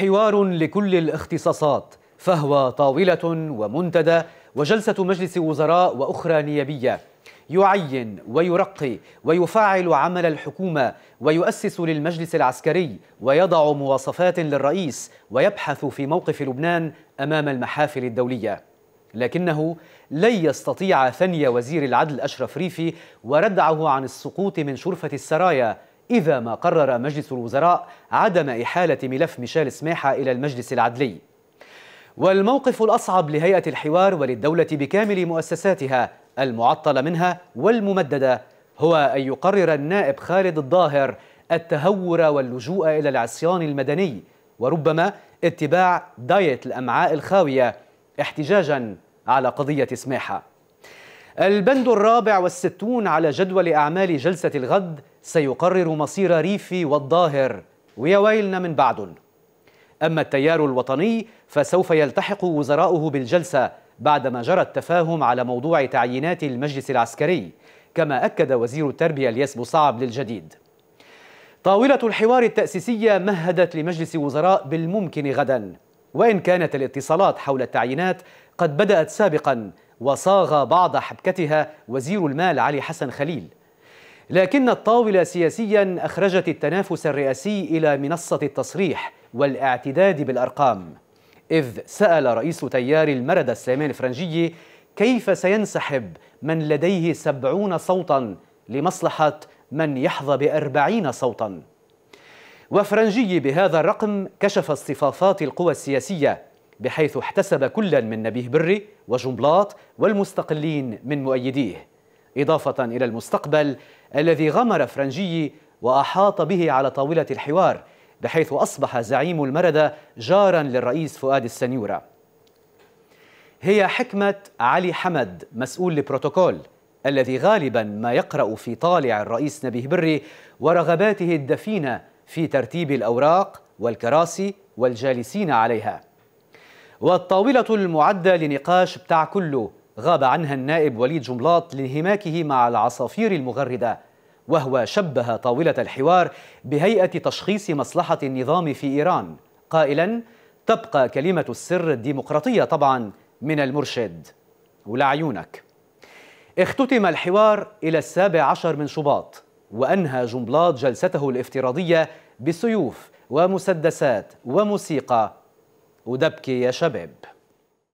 حوار لكل الاختصاصات فهو طاولة ومنتدى وجلسة مجلس وزراء وأخرى نيابية يعين ويرقي ويفعل عمل الحكومة ويؤسس للمجلس العسكري ويضع مواصفات للرئيس ويبحث في موقف لبنان أمام المحافل الدولية لكنه لن يستطيع ثني وزير العدل أشرف ريفي وردعه عن السقوط من شرفة السرايا إذا ما قرر مجلس الوزراء عدم إحالة ملف ميشيل سماحة إلى المجلس العدلي والموقف الأصعب لهيئة الحوار وللدولة بكامل مؤسساتها المعطلة منها والممددة هو أن يقرر النائب خالد الظاهر التهور واللجوء إلى العصيان المدني وربما اتباع دايت الأمعاء الخاوية احتجاجا على قضية سماحة البند الرابع والستون على جدول أعمال جلسة الغد سيقرر مصير ريفي والظاهر ويا ويلنا من بعد أما التيار الوطني فسوف يلتحق وزراؤه بالجلسة بعدما جرى التفاهم على موضوع تعيينات المجلس العسكري كما أكد وزير التربية الياس بوصعب للجديد طاولة الحوار التأسيسية مهدت لمجلس وزراء بالممكن غدا وإن كانت الاتصالات حول التعيينات قد بدأت سابقا وصاغ بعض حبكتها وزير المال علي حسن خليل لكن الطاولة سياسيا أخرجت التنافس الرئاسي إلى منصة التصريح والاعتداد بالأرقام إذ سأل رئيس تيار المرد السليمان الفرنجي كيف سينسحب من لديه سبعون صوتا لمصلحة من يحظى بأربعين صوتا وفرنجي بهذا الرقم كشف اصطفافات القوى السياسية بحيث احتسب كلا من نبيه بري وجنبلاط والمستقلين من مؤيديه إضافة إلى المستقبل الذي غمر فرنجي وأحاط به على طاولة الحوار بحيث أصبح زعيم المردة جارا للرئيس فؤاد السنيورة هي حكمة علي حمد مسؤول البروتوكول الذي غالبا ما يقرأ في طالع الرئيس نبيه بري ورغباته الدفينة في ترتيب الأوراق والكراسي والجالسين عليها والطاولة المعدة لنقاش بتاع كله غاب عنها النائب وليد جملاط لانهماكه مع العصافير المغردة وهو شبه طاولة الحوار بهيئة تشخيص مصلحة النظام في إيران قائلا تبقى كلمة السر الديمقراطية طبعا من المرشد ولعيونك اختتم الحوار إلى السابع عشر من شباط وأنهى جملاط جلسته الافتراضية بسيوف ومسدسات وموسيقى ودبكي يا شباب